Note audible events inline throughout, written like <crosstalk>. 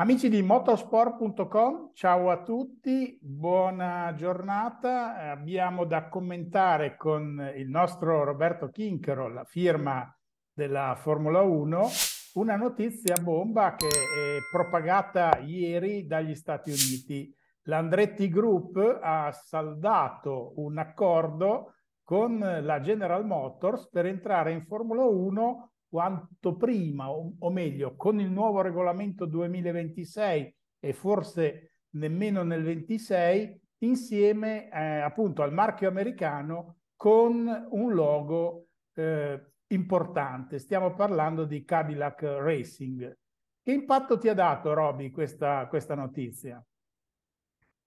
Amici di motorsport.com, ciao a tutti, buona giornata. Eh, abbiamo da commentare con il nostro Roberto Chinchero, la firma della Formula 1, una notizia bomba che è propagata ieri dagli Stati Uniti. L'Andretti Group ha saldato un accordo con la General Motors per entrare in Formula 1 quanto prima, o, o meglio, con il nuovo regolamento 2026 e forse nemmeno nel 26, insieme eh, appunto al marchio americano con un logo eh, importante. Stiamo parlando di Cadillac Racing. Che impatto ti ha dato, Roby, questa, questa notizia?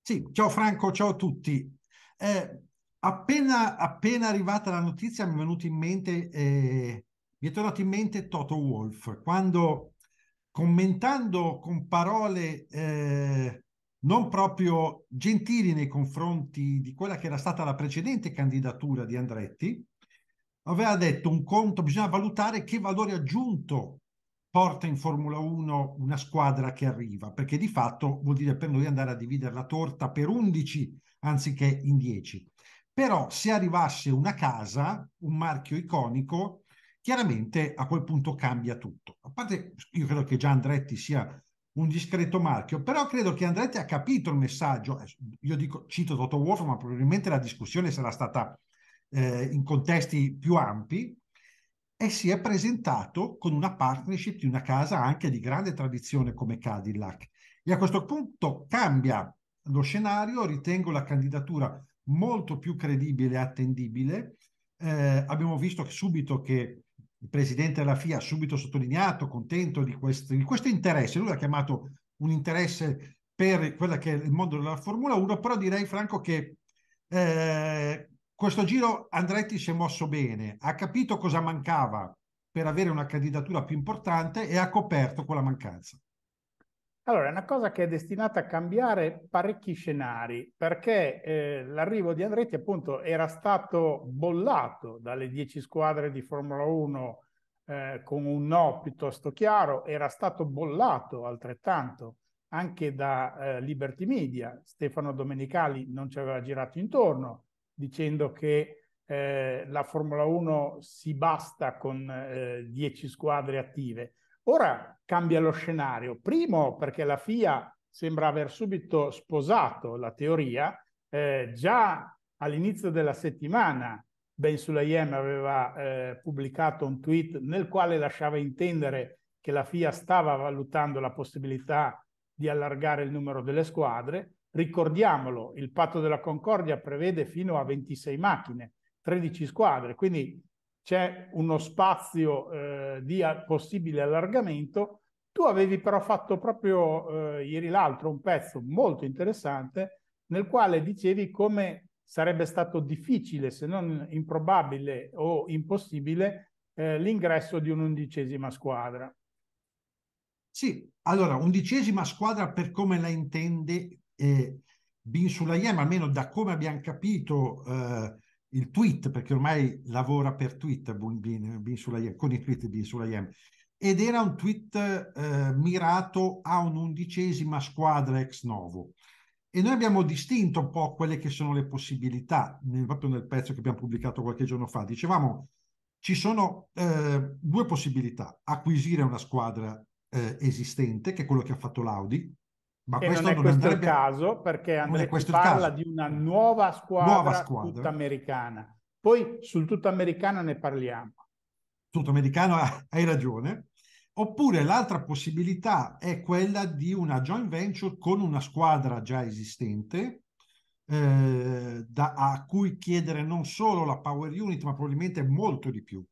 Sì, ciao Franco, ciao a tutti. Eh, appena, appena, arrivata la notizia mi è venuto in mente eh, mi è tornato in mente Toto Wolf quando commentando con parole eh, non proprio gentili nei confronti di quella che era stata la precedente candidatura di Andretti, aveva detto un conto, bisogna valutare che valore aggiunto porta in Formula 1 una squadra che arriva, perché di fatto vuol dire per noi andare a dividere la torta per 11 anziché in 10. Però se arrivasse una casa, un marchio iconico, chiaramente a quel punto cambia tutto. A parte, io credo che già Andretti sia un discreto marchio, però credo che Andretti ha capito il messaggio. Eh, io dico, cito Toto Wolff, ma probabilmente la discussione sarà stata eh, in contesti più ampi e si è presentato con una partnership di una casa anche di grande tradizione come Cadillac. E a questo punto cambia lo scenario, ritengo la candidatura molto più credibile e attendibile. Eh, abbiamo visto subito che il presidente della FIA ha subito sottolineato, contento di, quest- di questo interesse, lui l'ha chiamato un interesse per quello che è il mondo della Formula 1, però direi Franco che eh, questo giro Andretti si è mosso bene, ha capito cosa mancava per avere una candidatura più importante e ha coperto quella mancanza. Allora, è una cosa che è destinata a cambiare parecchi scenari, perché eh, l'arrivo di Andretti appunto era stato bollato dalle 10 squadre di Formula 1 eh, con un no piuttosto chiaro, era stato bollato altrettanto anche da eh, Liberty Media. Stefano Domenicali non ci aveva girato intorno dicendo che eh, la Formula 1 si basta con 10 eh, squadre attive. Ora cambia lo scenario. Primo perché la FIA sembra aver subito sposato la teoria. Eh, già all'inizio della settimana Ben Sulayem aveva eh, pubblicato un tweet nel quale lasciava intendere che la FIA stava valutando la possibilità di allargare il numero delle squadre. Ricordiamolo, il patto della Concordia prevede fino a 26 macchine, 13 squadre, quindi c'è uno spazio eh, di possibile allargamento. Tu avevi però fatto proprio eh, ieri l'altro un pezzo molto interessante nel quale dicevi come sarebbe stato difficile, se non improbabile o impossibile, eh, l'ingresso di un'undicesima squadra. Sì, allora, undicesima squadra per come la intende eh, Bin Sulayem, almeno da come abbiamo capito eh, il tweet, perché ormai lavora per Twitter Bin, Bin Sulayem, con i tweet di Bin Sulayem, ed era un tweet eh, mirato a un'undicesima squadra ex novo. E noi abbiamo distinto un po' quelle che sono le possibilità, proprio nel pezzo che abbiamo pubblicato qualche giorno fa. Dicevamo, ci sono eh, due possibilità, acquisire una squadra eh, esistente, che è quello che ha fatto l'Audi, ma e questo non è non questo andrebbe... il caso, perché Andretti parla di una nuova squadra, nuova squadra. tutta americana. Poi sul tutto americano ne parliamo. Tutto americano, hai ragione. Oppure l'altra possibilità è quella di una joint venture con una squadra già esistente, eh, da, a cui chiedere non solo la power unit, ma probabilmente molto di più.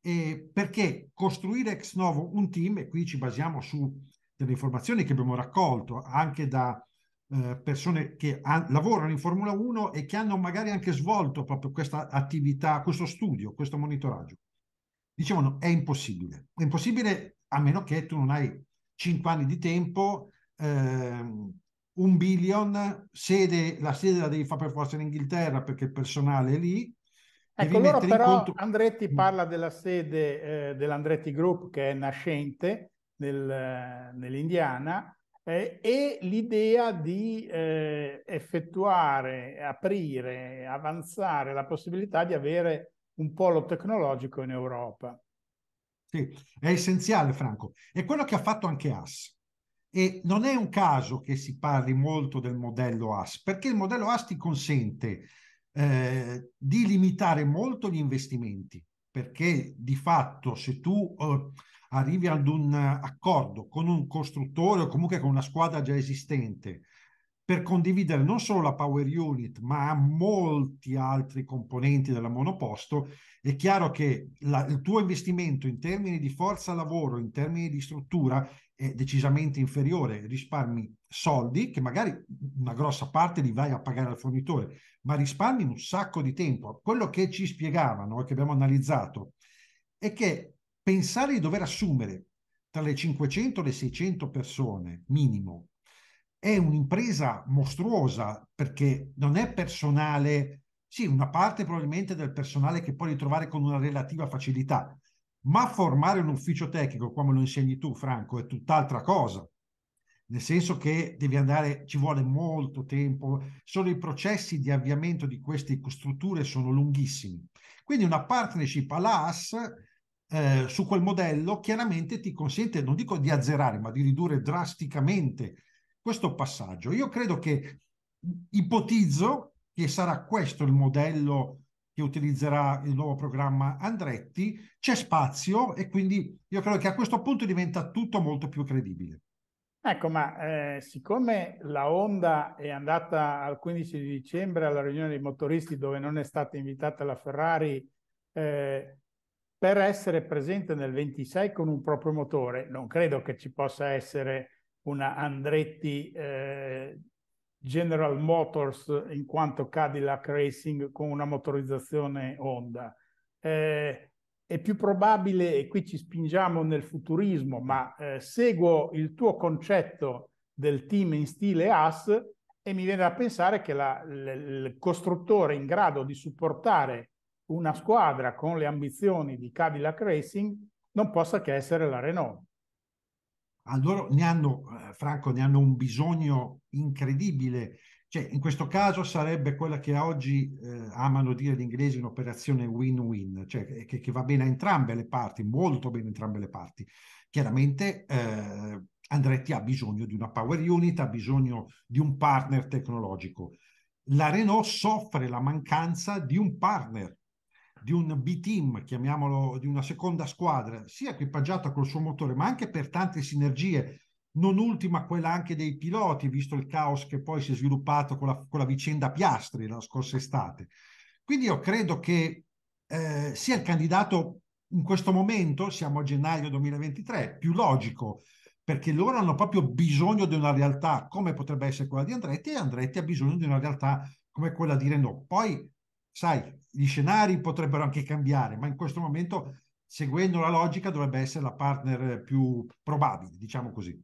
Eh, perché costruire ex novo un team, e qui ci basiamo su delle informazioni che abbiamo raccolto anche da eh, persone che ha, lavorano in Formula 1 e che hanno magari anche svolto proprio questa attività, questo studio, questo monitoraggio. Dicevano è impossibile, è impossibile a meno che tu non hai 5 anni di tempo, ehm, un billion, sede, la sede la devi fare per forza in Inghilterra perché il personale è lì, Ecco, loro però conto... Andretti mm. parla della sede eh, dell'Andretti Group che è nascente nel, nell'Indiana eh, e l'idea di eh, effettuare, aprire, avanzare la possibilità di avere un polo tecnologico in Europa. Sì, è essenziale Franco, è quello che ha fatto anche AS. E non è un caso che si parli molto del modello AS, perché il modello AS ti consente eh, di limitare molto gli investimenti, perché di fatto se tu eh, arrivi ad un eh, accordo con un costruttore o comunque con una squadra già esistente per condividere non solo la power unit ma molti altri componenti della monoposto, è chiaro che la, il tuo investimento in termini di forza lavoro, in termini di struttura è decisamente inferiore, risparmi soldi che magari una grossa parte li vai a pagare al fornitore, ma risparmi un sacco di tempo. Quello che ci spiegavano e che abbiamo analizzato è che pensare di dover assumere tra le 500 e le 600 persone minimo è un'impresa mostruosa perché non è personale, sì, una parte probabilmente del personale che puoi ritrovare con una relativa facilità, ma formare un ufficio tecnico, come lo insegni tu Franco, è tutt'altra cosa. Nel senso che devi andare, ci vuole molto tempo, solo i processi di avviamento di queste strutture sono lunghissimi. Quindi una partnership all'AS eh, su quel modello chiaramente ti consente, non dico di azzerare, ma di ridurre drasticamente questo passaggio. Io credo che ipotizzo che sarà questo il modello che utilizzerà il nuovo programma Andretti, c'è spazio e quindi io credo che a questo punto diventa tutto molto più credibile. Ecco, ma eh, siccome la Honda è andata al 15 di dicembre alla riunione dei motoristi dove non è stata invitata la Ferrari, eh, per essere presente nel 26 con un proprio motore, non credo che ci possa essere una Andretti eh, General Motors in quanto Cadillac Racing con una motorizzazione Honda. Eh, è più probabile, e qui ci spingiamo nel futurismo, ma eh, seguo il tuo concetto del team in stile AS e mi viene da pensare che la, l, il costruttore in grado di supportare una squadra con le ambizioni di Cadillac Racing non possa che essere la Renault. Allora, ne hanno, eh, Franco, ne hanno un bisogno incredibile. Cioè, in questo caso sarebbe quella che oggi eh, amano dire gli inglesi un'operazione win-win, cioè che, che, va bene a entrambe le parti, molto bene a entrambe le parti. Chiaramente eh, Andretti ha bisogno di una power unit, ha bisogno di un partner tecnologico. La Renault soffre la mancanza di un partner di un B-team, chiamiamolo di una seconda squadra, sia equipaggiata col suo motore, ma anche per tante sinergie, non ultima quella anche dei piloti, visto il caos che poi si è sviluppato con la, con la vicenda Piastri la scorsa estate. Quindi io credo che eh, sia il candidato in questo momento, siamo a gennaio 2023, più logico, perché loro hanno proprio bisogno di una realtà come potrebbe essere quella di Andretti e Andretti ha bisogno di una realtà come quella di Renault. Poi, sai, gli scenari potrebbero anche cambiare, ma in questo momento, seguendo la logica, dovrebbe essere la partner più probabile, diciamo così.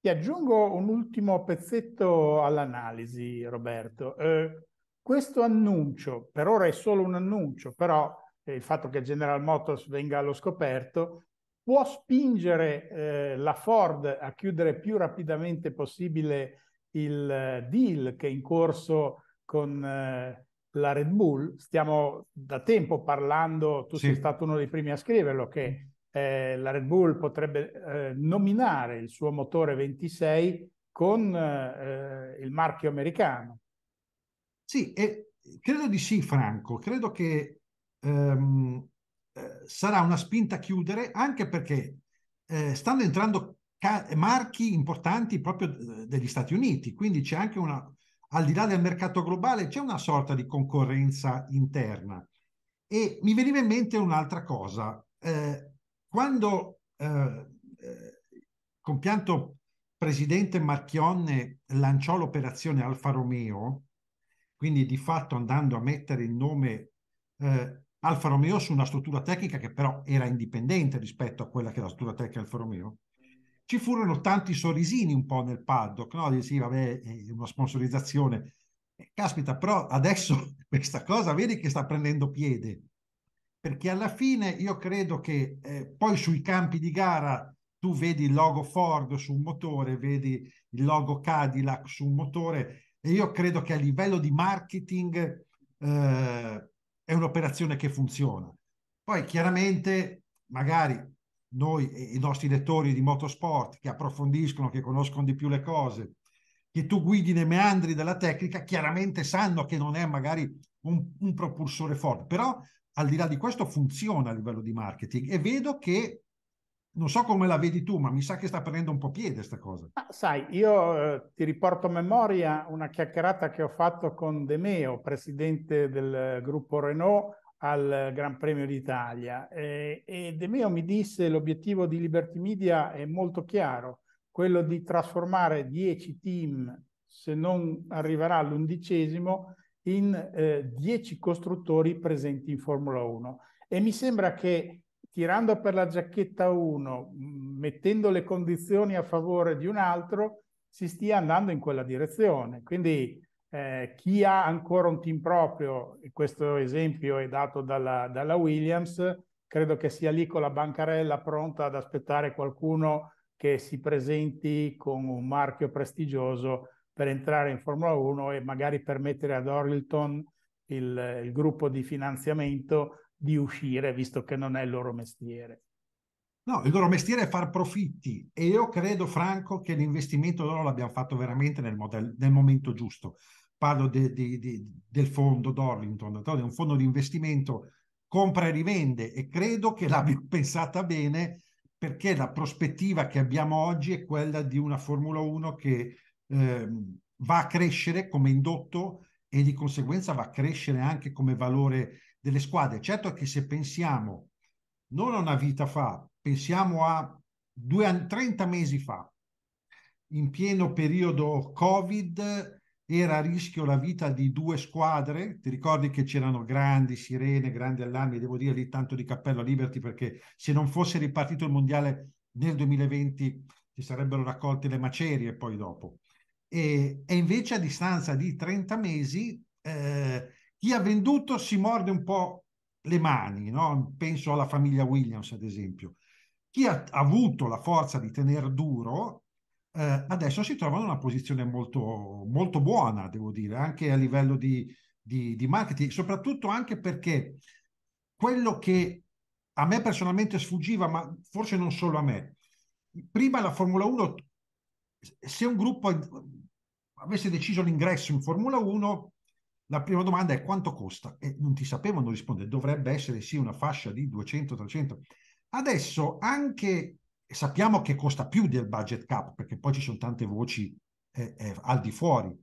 Ti aggiungo un ultimo pezzetto all'analisi, Roberto. Eh, questo annuncio, per ora è solo un annuncio, però eh, il fatto che General Motors venga allo scoperto può spingere eh, la Ford a chiudere più rapidamente possibile il eh, deal che è in corso con eh, la Red Bull, stiamo da tempo parlando, tu sì. sei stato uno dei primi a scriverlo, che mm. eh, la Red Bull potrebbe eh, nominare il suo motore 26 con eh, il marchio americano. Sì, e credo di sì, Franco. Credo che ehm, eh, sarà una spinta a chiudere, anche perché eh, stanno entrando ca- marchi importanti proprio eh, degli Stati Uniti, quindi c'è anche una, al di là del mercato globale c'è una sorta di concorrenza interna. E mi veniva in mente un'altra cosa. Eh, quando eh, eh compianto presidente Marchionne lanciò l'operazione Alfa Romeo, quindi di fatto andando a mettere il nome eh, Alfa Romeo su una struttura tecnica che però era indipendente rispetto a quella che è la struttura tecnica Alfa Romeo, ci furono tanti sorrisini un po' nel paddock, no? Dici, sì, vabbè, è una sponsorizzazione. Caspita, però adesso <laughs> questa cosa vedi che sta prendendo piede, perché alla fine io credo che eh, poi sui campi di gara tu vedi il logo Ford su un motore, vedi il logo Cadillac su un motore e io credo che a livello di marketing eh, è un'operazione che funziona. Poi chiaramente magari noi i nostri lettori di motorsport che approfondiscono, che conoscono di più le cose, che tu guidi nei meandri della tecnica, chiaramente sanno che non è magari un, un propulsore forte, però al di là di questo funziona a livello di marketing e vedo che non so come la vedi tu, ma mi sa che sta prendendo un po' piede questa cosa. Ah, sai, io eh, ti riporto a memoria una chiacchierata che ho fatto con De Meo, presidente del eh, gruppo Renault, al Gran Premio d'Italia eh, e De Meo mi disse che l'obiettivo di Liberty Media è molto chiaro, quello di trasformare 10 team, se non arriverà all'undicesimo, in 10 eh, costruttori presenti in Formula 1. E mi sembra che tirando per la giacchetta uno, mettendo le condizioni a favore di un altro, si stia andando in quella direzione. Quindi eh, chi ha ancora un team proprio, questo esempio è dato dalla, dalla, Williams, credo che sia lì con la bancarella pronta ad aspettare qualcuno che si presenti con un marchio prestigioso per entrare in Formula 1 e magari permettere ad Orlington, il, il gruppo di finanziamento, di uscire, visto che non è il loro mestiere. No, il loro mestiere è far profitti e io credo, Franco, che l'investimento loro l'abbiamo fatto veramente nel, modello, nel momento giusto parlo de, de, de, del fondo Dorlington, è un fondo di investimento, compra e rivende e credo che l'abbia <laughs> pensata bene perché la prospettiva che abbiamo oggi è quella di una Formula 1 che eh, va a crescere come indotto e di conseguenza va a crescere anche come valore delle squadre. Certo che se pensiamo non a una vita fa, pensiamo a due, 30 mesi fa, in pieno periodo Covid, era a rischio la vita di due squadre, ti ricordi che c'erano grandi sirene, grandi allarmi, devo dire lì tanto di cappello a Liberty perché se non fosse ripartito il mondiale nel 2020 si sarebbero raccolte le macerie poi dopo. E, e invece a distanza di 30 mesi eh, chi ha venduto si morde un po' le mani, no? penso alla famiglia Williams ad esempio. Chi ha avuto la forza di tenere duro eh, adesso si trovano in una posizione molto, molto buona, devo dire, anche a livello di, di, di marketing, soprattutto anche perché quello che a me personalmente sfuggiva, ma forse non solo a me, prima la Formula 1, se un gruppo avesse deciso l'ingresso in Formula 1, la prima domanda è quanto costa? E non ti sapevano rispondere, dovrebbe essere sì una fascia di 200-300. Adesso anche sappiamo che costa più del budget cap, perché poi ci sono tante voci eh, eh, al di fuori,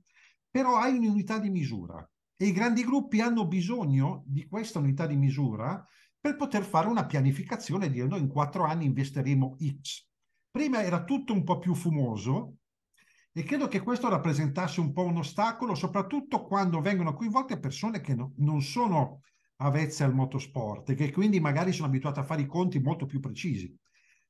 però hai un'unità di misura e i grandi gruppi hanno bisogno di questa unità di misura per poter fare una pianificazione e dire noi in quattro anni investiremo X. Prima era tutto un po' più fumoso e credo che questo rappresentasse un po' un ostacolo, soprattutto quando vengono coinvolte persone che no, non sono avvezze al motorsport e che quindi magari sono abituate a fare i conti molto più precisi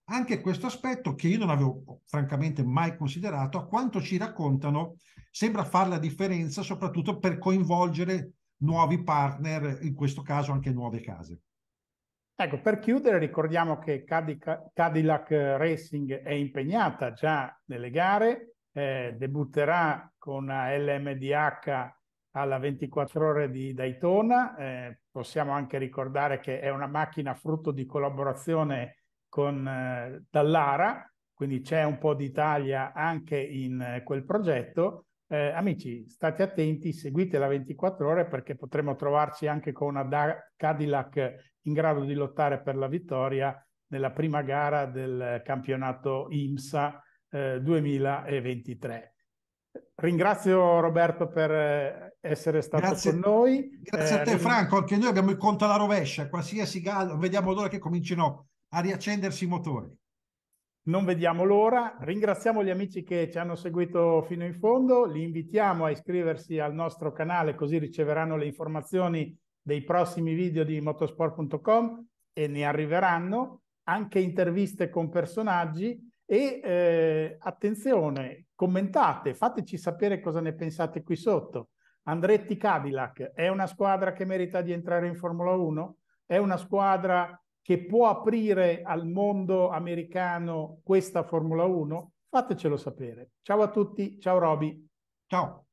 anche questo aspetto che io non avevo francamente mai considerato, a quanto ci raccontano, sembra fare la differenza soprattutto per coinvolgere nuovi partner, in questo caso anche nuove case. Ecco, per chiudere ricordiamo che Cadillac Racing è impegnata già nelle gare, eh, debutterà con LMDH alla 24 ore di Daytona, eh, possiamo anche ricordare che è una macchina frutto di collaborazione con, eh, dall'ARA, quindi c'è un po' d'Italia anche in eh, quel progetto. Eh, amici, state attenti, seguite la 24 ore perché potremo trovarci anche con una da- Cadillac in grado di lottare per la vittoria nella prima gara del campionato IMSA eh, 2023. Ringrazio Roberto per eh, essere stato grazie, con noi. Grazie eh, a te, rim- Franco. Anche noi abbiamo il conto alla rovescia. Qualsiasi gara, vediamo l'ora che comincino a riaccendersi i motori. Non vediamo l'ora. Ringraziamo gli amici che ci hanno seguito fino in fondo. Li invitiamo a iscriversi al nostro canale così riceveranno le informazioni dei prossimi video di motorsport.com e ne arriveranno anche interviste con personaggi e eh, attenzione, commentate, fateci sapere cosa ne pensate qui sotto. Andretti Cadillac è una squadra che merita di entrare in Formula 1? È una squadra che può aprire al mondo americano questa Formula 1? Fatecelo sapere. Ciao a tutti, ciao Roby. Ciao.